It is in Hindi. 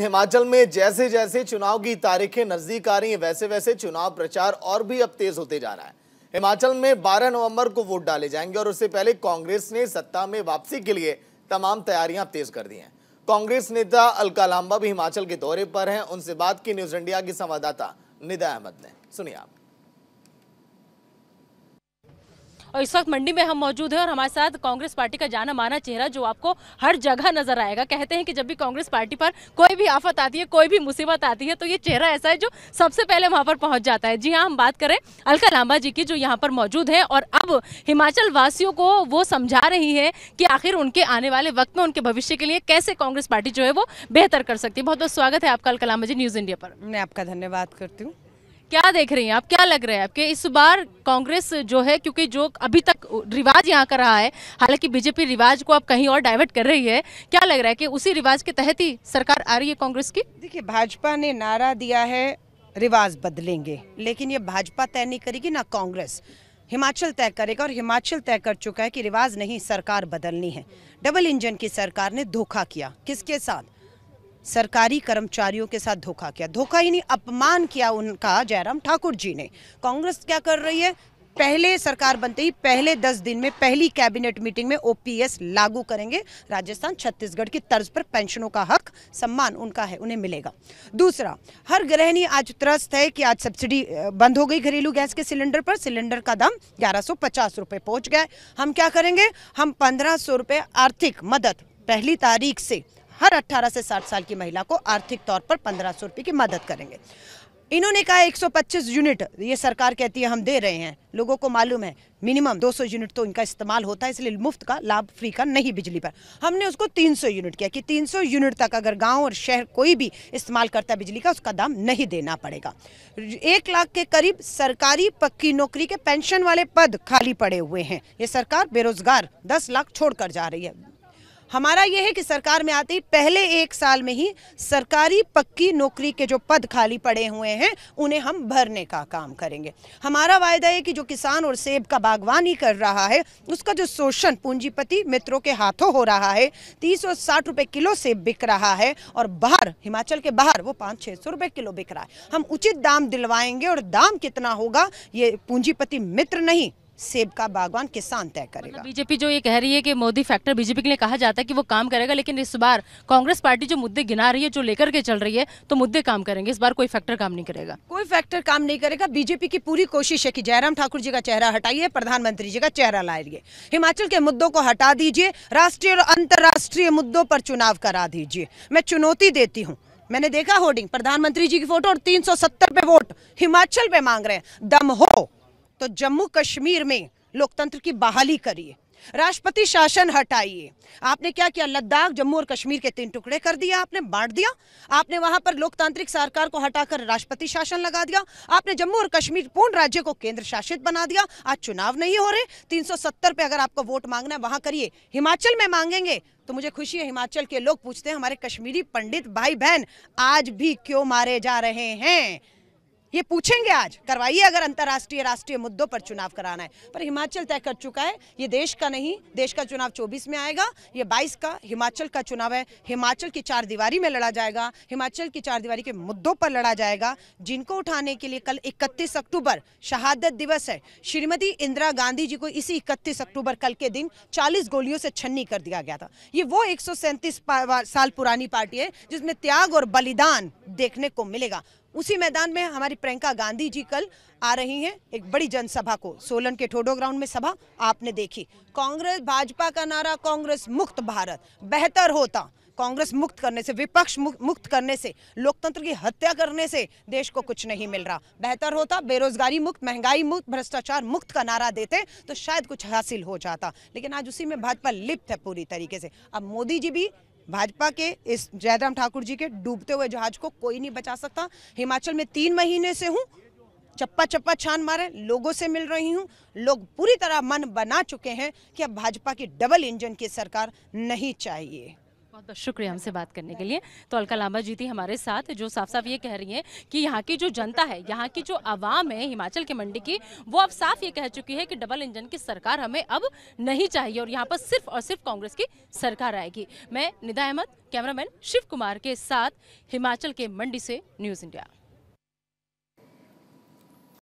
हिमाचल में जैसे जैसे चुनाव की तारीखें नजदीक आ रही हैं वैसे वैसे चुनाव प्रचार और भी अब तेज होते जा रहा है हिमाचल में 12 नवंबर को वोट डाले जाएंगे और उससे पहले कांग्रेस ने सत्ता में वापसी के लिए तमाम तैयारियां तेज कर दी हैं कांग्रेस नेता अलका लांबा भी हिमाचल के दौरे पर हैं उनसे बात की न्यूज इंडिया की संवाददाता निदा अहमद ने सुनिए आप और इस वक्त मंडी में हम मौजूद हैं और हमारे साथ कांग्रेस पार्टी का जाना माना चेहरा जो आपको हर जगह नजर आएगा कहते हैं कि जब भी कांग्रेस पार्टी पर कोई भी आफत आती है कोई भी मुसीबत आती है तो ये चेहरा ऐसा है जो सबसे पहले वहां पर पहुंच जाता है जी हाँ हम बात करें अलका लांबा जी की जो यहाँ पर मौजूद है और अब हिमाचल वासियों को वो समझा रही है कि आखिर उनके आने वाले वक्त में उनके भविष्य के लिए कैसे कांग्रेस पार्टी जो है वो बेहतर कर सकती है बहुत बहुत स्वागत है आपका अलका लांबा जी न्यूज़ इंडिया पर मैं आपका धन्यवाद करती हूँ क्या देख रही हैं आप क्या लग रहा है आपके इस बार कांग्रेस जो है क्योंकि जो अभी तक रिवाज यहाँ कर रहा है हालांकि बीजेपी रिवाज को आप कहीं और डाइवर्ट कर रही है क्या लग रहा है कि उसी रिवाज के तहत ही सरकार आ रही है कांग्रेस की देखिए भाजपा ने नारा दिया है रिवाज बदलेंगे लेकिन ये भाजपा तय नहीं करेगी ना कांग्रेस हिमाचल तय करेगा और हिमाचल तय कर चुका है कि रिवाज नहीं सरकार बदलनी है डबल इंजन की सरकार ने धोखा किया किसके साथ सरकारी कर्मचारियों के साथ धोखा किया धोखा ही नहीं अपमान किया उनका जयराम ठाकुर जी ने कांग्रेस क्या कर रही है पहले सरकार बनते ही पहले दस दिन में पहली कैबिनेट मीटिंग में ओपीएस लागू करेंगे राजस्थान छत्तीसगढ़ की तर्ज पर पेंशनों का हक सम्मान उनका है उन्हें मिलेगा दूसरा हर गृहिणी आज त्रस्त है कि आज सब्सिडी बंद हो गई घरेलू गैस के सिलेंडर पर सिलेंडर का दाम ग्यारह सौ पहुंच गया हम क्या करेंगे हम पंद्रह सौ आर्थिक मदद पहली तारीख से हर 18 से 60 साल की महिला को आर्थिक तौर पर पंद्रह सौ की मदद करेंगे इन्होंने कहा 125 यूनिट ये सरकार कहती है हम दे रहे हैं लोगों को मालूम है मिनिमम 200 यूनिट तो इनका इस्तेमाल होता है इसलिए मुफ्त का लाभ फ्री का नहीं बिजली पर हमने उसको 300 यूनिट किया कि 300 यूनिट तक अगर गांव और शहर कोई भी इस्तेमाल करता है बिजली का उसका दाम नहीं देना पड़ेगा एक लाख के करीब सरकारी पक्की नौकरी के पेंशन वाले पद खाली पड़े हुए हैं ये सरकार बेरोजगार दस लाख छोड़ कर जा रही है हमारा ये है कि सरकार में आती पहले एक साल में ही सरकारी पक्की नौकरी के जो पद खाली पड़े हुए हैं उन्हें हम भरने का काम करेंगे हमारा वायदा है कि जो किसान और सेब का बागवानी कर रहा है उसका जो शोषण पूंजीपति मित्रों के हाथों हो रहा है तीस और साठ रुपये किलो सेब बिक रहा है और बाहर हिमाचल के बाहर वो पाँच छः सौ रुपये किलो बिक रहा है हम उचित दाम दिलवाएंगे और दाम कितना होगा ये पूंजीपति मित्र नहीं सेब का बागवान किसान तय मतलब करेगा मतलब बीजेपी जो ये कह रही है कि मोदी फैक्टर बीजेपी के लिए कहा जाता है कि वो काम करेगा लेकिन इस बार कांग्रेस पार्टी जो मुद्दे गिना रही है जो लेकर के चल रही है तो मुद्दे काम करेंगे इस बार कोई फैक्टर काम नहीं करेगा कोई फैक्टर काम नहीं करेगा बीजेपी की पूरी कोशिश है की जयराम ठाकुर जी का चेहरा हटाइए प्रधानमंत्री जी का चेहरा लाइए हिमाचल के मुद्दों को हटा दीजिए राष्ट्रीय और अंतर्राष्ट्रीय मुद्दों पर चुनाव करा दीजिए मैं चुनौती देती हूँ मैंने देखा होर्डिंग प्रधानमंत्री जी की फोटो और 370 पे वोट हिमाचल पे मांग रहे हैं दम हो तो जम्मू कश्मीर में लोकतंत्र की बहाली करिए राष्ट्रपति शासन हटाइए आपने क्या किया लद्दाख जम्मू और कश्मीर के तीन टुकड़े कर दिया आपने बांट दिया आपने वहां पर लोकतांत्रिक सरकार को हटाकर राष्ट्रपति शासन लगा दिया आपने जम्मू और कश्मीर पूर्ण राज्य को केंद्र शासित बना दिया आज चुनाव नहीं हो रहे 370 पे अगर आपको वोट मांगना है वहां करिए हिमाचल में मांगेंगे तो मुझे खुशी है हिमाचल के लोग पूछते हैं हमारे कश्मीरी पंडित भाई बहन आज भी क्यों मारे जा रहे हैं ये पूछेंगे आज करवाइए अगर अंतर्राष्ट्रीय राष्ट्रीय मुद्दों पर चुनाव कराना है पर हिमाचल तय कर चुका है ये देश का नहीं देश का चुनाव 24 में आएगा ये 22 का हिमाचल का चुनाव है हिमाचल की चार दीवारी में लड़ा जाएगा हिमाचल की चार दीवारी के मुद्दों पर लड़ा जाएगा जिनको उठाने के लिए कल इकतीस अक्टूबर शहादत दिवस है श्रीमती इंदिरा गांधी जी को इसी इकतीस अक्टूबर कल के दिन चालीस गोलियों से छन्नी कर दिया गया था ये वो एक साल पुरानी पार्टी है जिसमें त्याग और बलिदान देखने को मिलेगा उसी मैदान में हमारी प्रियंका गांधी जी कल आ रही हैं एक बड़ी जनसभा को सोलन के ठोडो ग्राउंड में सभा आपने देखी कांग्रेस भाजपा का नारा कांग्रेस मुक्त भारत बेहतर होता कांग्रेस मुक्त करने से विपक्ष मुक्त करने से लोकतंत्र की हत्या करने से देश को कुछ नहीं मिल रहा बेहतर होता बेरोजगारी मुक्त महंगाई मुक्त भ्रष्टाचार मुक्त का नारा देते तो शायद कुछ हासिल हो जाता लेकिन आज उसी में भाजपा लिप्त है पूरी तरीके से अब मोदी जी भी भाजपा के इस जयराम ठाकुर जी के डूबते हुए जहाज को कोई नहीं बचा सकता हिमाचल में तीन महीने से हूँ चप्पा चप्पा छान मारे लोगों से मिल रही हूँ लोग पूरी तरह मन बना चुके हैं कि अब भाजपा की डबल इंजन की सरकार नहीं चाहिए बहुत बहुत शुक्रिया हमसे बात करने के लिए तो अलका लांबा जी थी हमारे साथ जो साफ साफ ये कह रही हैं कि यहाँ की जो जनता है यहाँ की जो आवाम है हिमाचल के मंडी की वो अब साफ ये कह चुकी है कि डबल इंजन की सरकार हमें अब नहीं चाहिए और यहाँ पर सिर्फ और सिर्फ कांग्रेस की सरकार आएगी मैं निदा अहमद कैमरामैन शिव कुमार के साथ हिमाचल के मंडी से न्यूज़ इंडिया